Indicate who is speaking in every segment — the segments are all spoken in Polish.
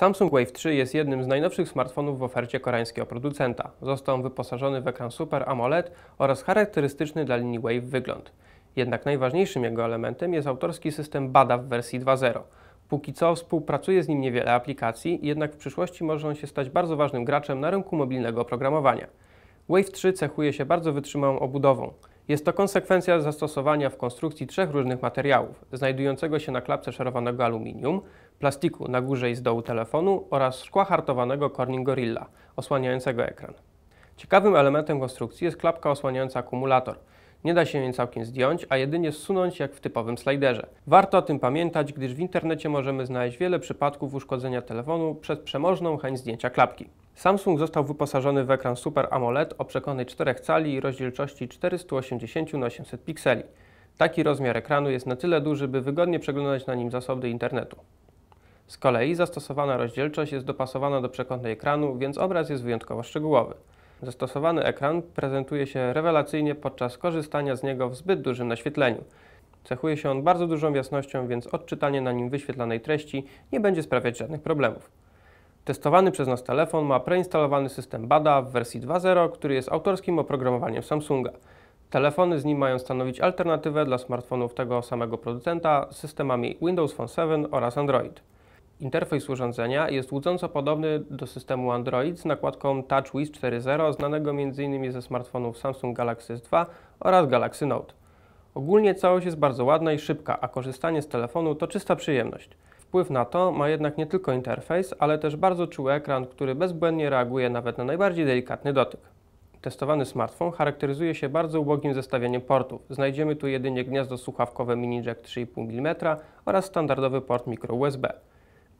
Speaker 1: Samsung Wave 3 jest jednym z najnowszych smartfonów w ofercie koreańskiego producenta. Został on wyposażony w ekran Super AMOLED oraz charakterystyczny dla linii Wave wygląd. Jednak najważniejszym jego elementem jest autorski system BADA w wersji 2.0. Póki co współpracuje z nim niewiele aplikacji, jednak w przyszłości może on się stać bardzo ważnym graczem na rynku mobilnego oprogramowania. Wave 3 cechuje się bardzo wytrzymałą obudową. Jest to konsekwencja zastosowania w konstrukcji trzech różnych materiałów, znajdującego się na klapce szerowanego aluminium, plastiku na górze i z dołu telefonu oraz szkła hartowanego Corning Gorilla, osłaniającego ekran. Ciekawym elementem konstrukcji jest klapka osłaniająca akumulator. Nie da się jej całkiem zdjąć, a jedynie zsunąć jak w typowym sliderze. Warto o tym pamiętać, gdyż w internecie możemy znaleźć wiele przypadków uszkodzenia telefonu przez przemożną chęć zdjęcia klapki. Samsung został wyposażony w ekran Super AMOLED o przekątnej 4 cali i rozdzielczości 480 x 800 pikseli. Taki rozmiar ekranu jest na tyle duży, by wygodnie przeglądać na nim zasoby internetu. Z kolei zastosowana rozdzielczość jest dopasowana do przekątnej ekranu, więc obraz jest wyjątkowo szczegółowy. Zastosowany ekran prezentuje się rewelacyjnie podczas korzystania z niego w zbyt dużym naświetleniu. Cechuje się on bardzo dużą jasnością, więc odczytanie na nim wyświetlanej treści nie będzie sprawiać żadnych problemów. Testowany przez nas telefon ma preinstalowany system BADA w wersji 2.0, który jest autorskim oprogramowaniem Samsunga. Telefony z nim mają stanowić alternatywę dla smartfonów tego samego producenta z systemami Windows Phone 7 oraz Android. Interfejs urządzenia jest łudząco podobny do systemu Android z nakładką TouchWiz 4.0 znanego m.in. ze smartfonów Samsung Galaxy S2 oraz Galaxy Note. Ogólnie całość jest bardzo ładna i szybka, a korzystanie z telefonu to czysta przyjemność. Wpływ na to ma jednak nie tylko interfejs, ale też bardzo czuły ekran, który bezbłędnie reaguje nawet na najbardziej delikatny dotyk. Testowany smartfon charakteryzuje się bardzo ubogim zestawieniem portów. Znajdziemy tu jedynie gniazdo słuchawkowe mini jack 3,5 mm oraz standardowy port micro USB.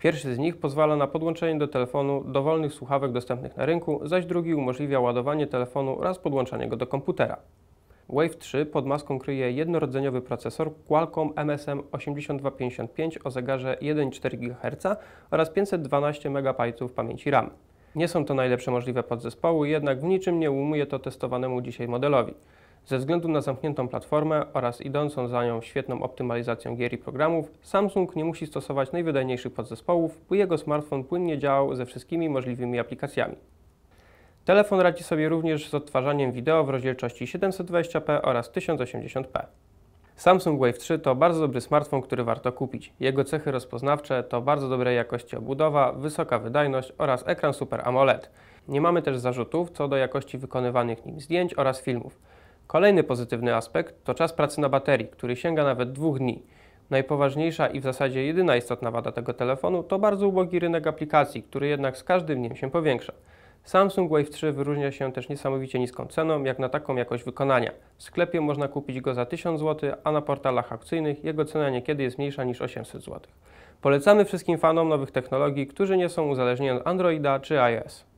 Speaker 1: Pierwszy z nich pozwala na podłączenie do telefonu dowolnych słuchawek dostępnych na rynku, zaś drugi umożliwia ładowanie telefonu oraz podłączanie go do komputera. Wave 3 pod maską kryje jednorodzeniowy procesor Qualcomm MSM8255 o zegarze 1,4 GHz oraz 512 MB pamięci RAM. Nie są to najlepsze możliwe podzespoły, jednak w niczym nie umuje to testowanemu dzisiaj modelowi. Ze względu na zamkniętą platformę oraz idącą za nią świetną optymalizacją gier i programów, Samsung nie musi stosować najwydajniejszych podzespołów, by jego smartfon płynnie działał ze wszystkimi możliwymi aplikacjami. Telefon radzi sobie również z odtwarzaniem wideo w rozdzielczości 720p oraz 1080p. Samsung Wave 3 to bardzo dobry smartfon, który warto kupić. Jego cechy rozpoznawcze to bardzo dobrej jakości obudowa, wysoka wydajność oraz ekran Super AMOLED. Nie mamy też zarzutów co do jakości wykonywanych nim zdjęć oraz filmów. Kolejny pozytywny aspekt to czas pracy na baterii, który sięga nawet dwóch dni. Najpoważniejsza i w zasadzie jedyna istotna wada tego telefonu to bardzo ubogi rynek aplikacji, który jednak z każdym dniem się powiększa. Samsung Wave 3 wyróżnia się też niesamowicie niską ceną, jak na taką jakość wykonania. W sklepie można kupić go za 1000 zł, a na portalach akcyjnych jego cena niekiedy jest mniejsza niż 800 zł. Polecamy wszystkim fanom nowych technologii, którzy nie są uzależnieni od Androida czy iOS.